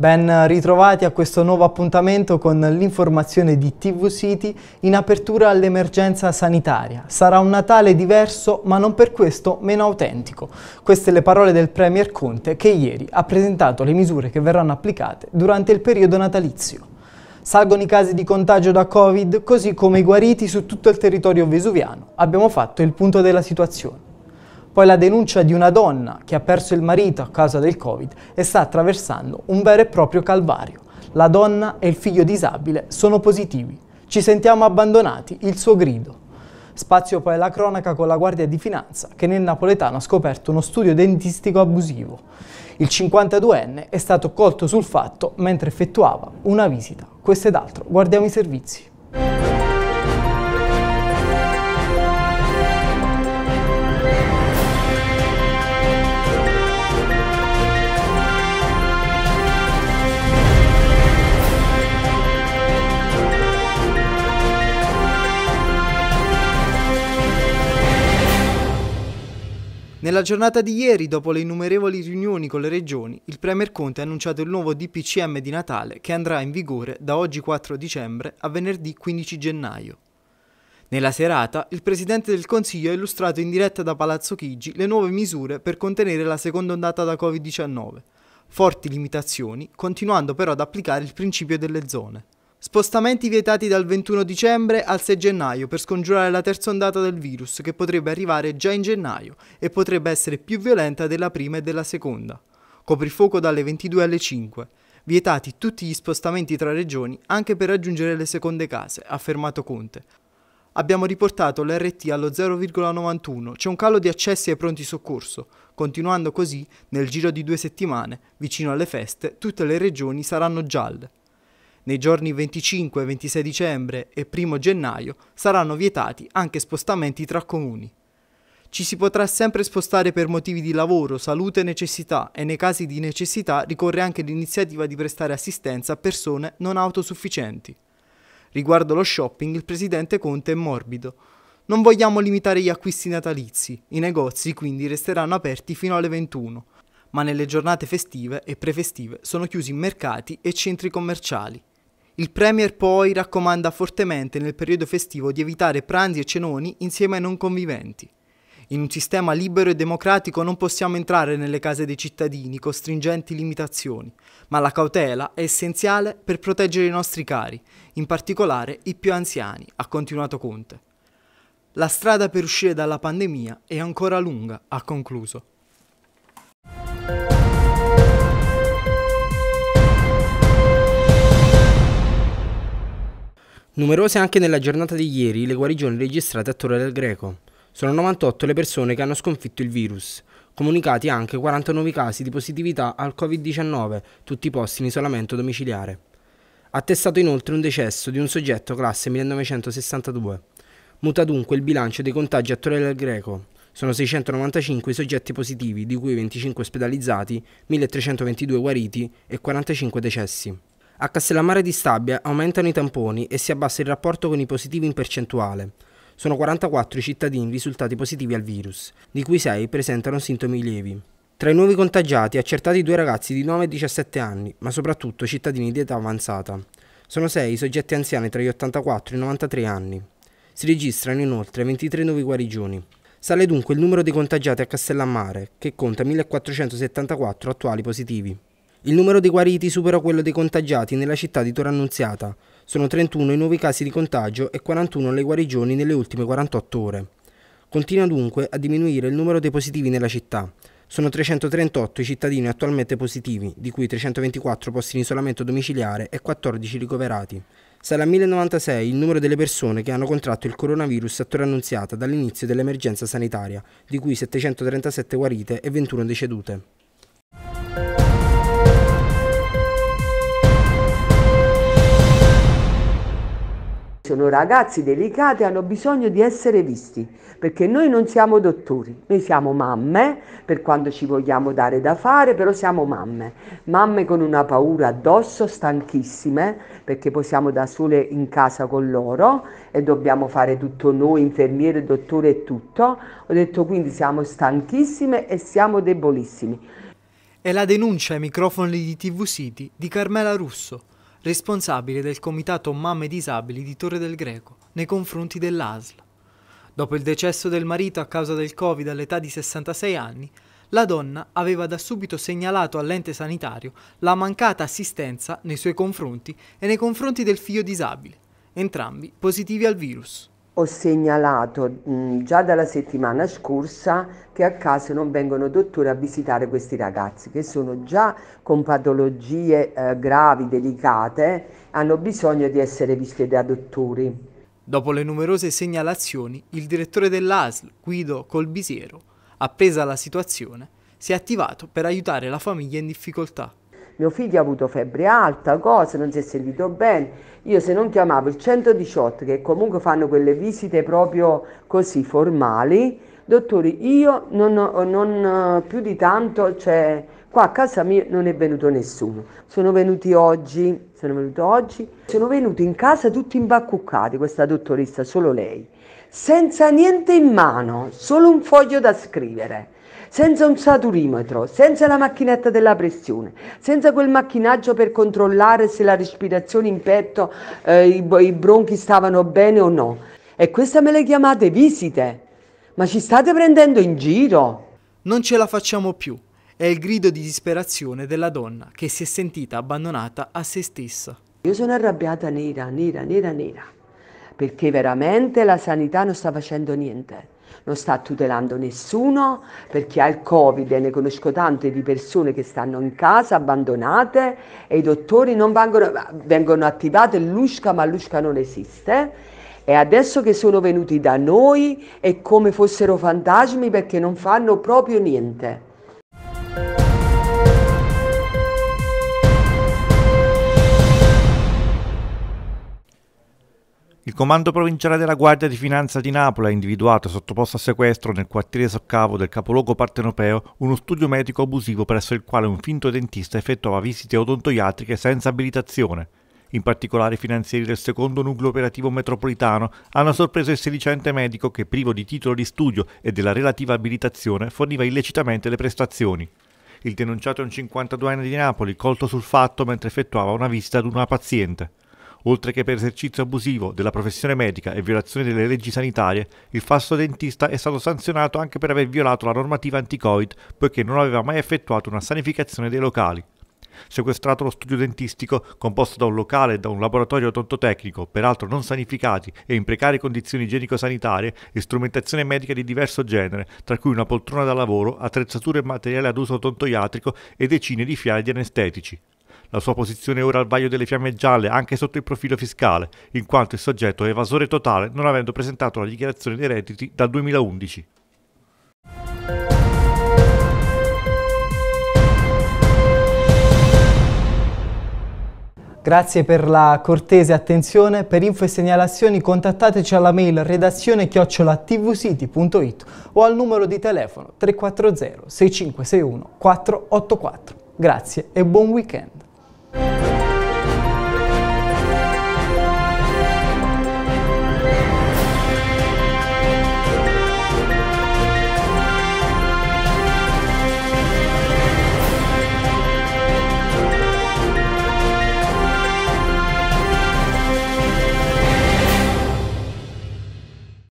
Ben ritrovati a questo nuovo appuntamento con l'informazione di TV City in apertura all'emergenza sanitaria. Sarà un Natale diverso ma non per questo meno autentico. Queste le parole del Premier Conte che ieri ha presentato le misure che verranno applicate durante il periodo natalizio. Salgono i casi di contagio da Covid così come i guariti su tutto il territorio vesuviano. Abbiamo fatto il punto della situazione. Poi la denuncia di una donna che ha perso il marito a causa del Covid e sta attraversando un vero e proprio calvario. La donna e il figlio disabile sono positivi. Ci sentiamo abbandonati, il suo grido. Spazio poi alla cronaca con la Guardia di Finanza, che nel napoletano ha scoperto uno studio dentistico abusivo. Il 52enne è stato colto sul fatto mentre effettuava una visita. Questo ed altro, guardiamo i servizi. Nella giornata di ieri, dopo le innumerevoli riunioni con le regioni, il Premier Conte ha annunciato il nuovo DPCM di Natale che andrà in vigore da oggi 4 dicembre a venerdì 15 gennaio. Nella serata, il Presidente del Consiglio ha illustrato in diretta da Palazzo Chigi le nuove misure per contenere la seconda ondata da Covid-19, forti limitazioni, continuando però ad applicare il principio delle zone. Spostamenti vietati dal 21 dicembre al 6 gennaio per scongiurare la terza ondata del virus che potrebbe arrivare già in gennaio e potrebbe essere più violenta della prima e della seconda. Coprifuoco dalle 22 alle 5. Vietati tutti gli spostamenti tra regioni anche per raggiungere le seconde case, ha affermato Conte. Abbiamo riportato l'RT allo 0,91, c'è un calo di accessi ai pronti soccorso. Continuando così, nel giro di due settimane, vicino alle feste, tutte le regioni saranno gialle. Nei giorni 25 26 dicembre e 1 gennaio saranno vietati anche spostamenti tra comuni. Ci si potrà sempre spostare per motivi di lavoro, salute e necessità e nei casi di necessità ricorre anche l'iniziativa di prestare assistenza a persone non autosufficienti. Riguardo lo shopping, il presidente Conte è morbido. Non vogliamo limitare gli acquisti natalizi, i negozi quindi resteranno aperti fino alle 21, ma nelle giornate festive e prefestive sono chiusi mercati e centri commerciali. Il Premier poi raccomanda fortemente nel periodo festivo di evitare pranzi e cenoni insieme ai non conviventi. In un sistema libero e democratico non possiamo entrare nelle case dei cittadini con stringenti limitazioni, ma la cautela è essenziale per proteggere i nostri cari, in particolare i più anziani, ha continuato Conte. La strada per uscire dalla pandemia è ancora lunga, ha concluso. Numerose anche nella giornata di ieri le guarigioni registrate a Torre del Greco. Sono 98 le persone che hanno sconfitto il virus. Comunicati anche 49 casi di positività al Covid-19, tutti posti in isolamento domiciliare. Attestato inoltre un decesso di un soggetto classe 1962. Muta dunque il bilancio dei contagi a Torre del Greco. Sono 695 i soggetti positivi, di cui 25 ospedalizzati, 1322 guariti e 45 decessi. A Castellammare di Stabia aumentano i tamponi e si abbassa il rapporto con i positivi in percentuale. Sono 44 i cittadini risultati positivi al virus, di cui 6 presentano sintomi lievi. Tra i nuovi contagiati accertati due ragazzi di 9 e 17 anni, ma soprattutto cittadini di età avanzata. Sono 6 i soggetti anziani tra gli 84 e i 93 anni. Si registrano inoltre 23 nuovi guarigioni. Sale dunque il numero di contagiati a Castellammare, che conta 1474 attuali positivi. Il numero dei guariti supera quello dei contagiati nella città di Torannunziata. Sono 31 i nuovi casi di contagio e 41 le guarigioni nelle ultime 48 ore. Continua dunque a diminuire il numero dei positivi nella città. Sono 338 i cittadini attualmente positivi, di cui 324 posti in isolamento domiciliare e 14 ricoverati. Sale a 1096 il numero delle persone che hanno contratto il coronavirus a Torannunziata dall'inizio dell'emergenza sanitaria, di cui 737 guarite e 21 decedute. sono ragazzi delicati, hanno bisogno di essere visti, perché noi non siamo dottori, noi siamo mamme per quando ci vogliamo dare da fare, però siamo mamme, mamme con una paura addosso, stanchissime, perché possiamo da sole in casa con loro e dobbiamo fare tutto noi, infermiere, dottore e tutto. Ho detto quindi siamo stanchissime e siamo debolissimi. È la denuncia ai microfoni di TV City di Carmela Russo responsabile del comitato Mamme Disabili di Torre del Greco, nei confronti dell'ASL. Dopo il decesso del marito a causa del Covid all'età di 66 anni, la donna aveva da subito segnalato all'ente sanitario la mancata assistenza nei suoi confronti e nei confronti del figlio disabile, entrambi positivi al virus ho segnalato mh, mm, già dalla settimana scorsa che a casa non vengono dottori a visitare questi ragazzi che sono già con patologie eh, gravi, delicate, hanno bisogno di essere visti da dottori. Dopo le numerose segnalazioni, il direttore dell'ASL, Guido Colbisiero, appresa la situazione, si è attivato per aiutare la famiglia in difficoltà mio figlio ha avuto febbre alta, cose, non si è sentito bene. Io se non chiamavo il 118, che comunque fanno quelle visite proprio così formali, dottori, io non, non eh, più di tanto, cioè qua a casa mia non è venuto nessuno. Sono venuti oggi, sono venuto oggi, sono venuti in casa tutti imbaccuccati, questa dottoressa, solo lei, senza niente in mano, solo un foglio da scrivere senza un saturimetro, senza la macchinetta della pressione, senza quel macchinaggio per controllare se la respirazione in petto, eh, i, i bronchi stavano bene o no. E questa me le chiamate visite? Ma ci state prendendo in giro? Non ce la facciamo più. È il grido di disperazione della donna che si è sentita abbandonata a se stessa. Io sono arrabbiata nera, nera, nera, nera perché veramente la sanità non sta facendo niente non sta tutelando nessuno perché al covid ne conosco tante di persone che stanno in casa abbandonate e i dottori non vengono, vengono attivate l'usca ma l'usca non esiste e adesso che sono venuti da noi è come fossero fantasmi perché non fanno proprio niente. Il comando provinciale della Guardia di Finanza di Napoli ha individuato sottoposto a sequestro nel quartiere Soccavo del capoluogo partenopeo uno studio medico abusivo presso il quale un finto dentista effettuava visite odontoiatriche senza abilitazione. In particolare i finanzieri del secondo nucleo operativo metropolitano hanno sorpreso il sedicente medico che privo di titolo di studio e della relativa abilitazione forniva illecitamente le prestazioni. Il denunciato è un 52enne di Napoli, colto sul fatto mentre effettuava una visita ad una paziente. Oltre che per esercizio abusivo della professione medica e violazione delle leggi sanitarie, il falso dentista è stato sanzionato anche per aver violato la normativa anti-Covid, poiché non aveva mai effettuato una sanificazione dei locali. Sequestrato lo studio dentistico, composto da un locale e da un laboratorio odontotecnico, peraltro non sanificati e in precarie condizioni igienico-sanitarie, e strumentazione medica di diverso genere, tra cui una poltrona da lavoro, attrezzature e materiale ad uso odontoiatrico e decine di fiali di anestetici. La sua posizione è ora al vaglio delle fiamme gialle anche sotto il profilo fiscale, in quanto il soggetto è evasore totale non avendo presentato la dichiarazione dei redditi dal 2011. Grazie per la cortese attenzione. Per info e segnalazioni contattateci alla mail redazione chiocciolatvsiti.it o al numero di telefono 340 6561 484. Grazie e buon weekend.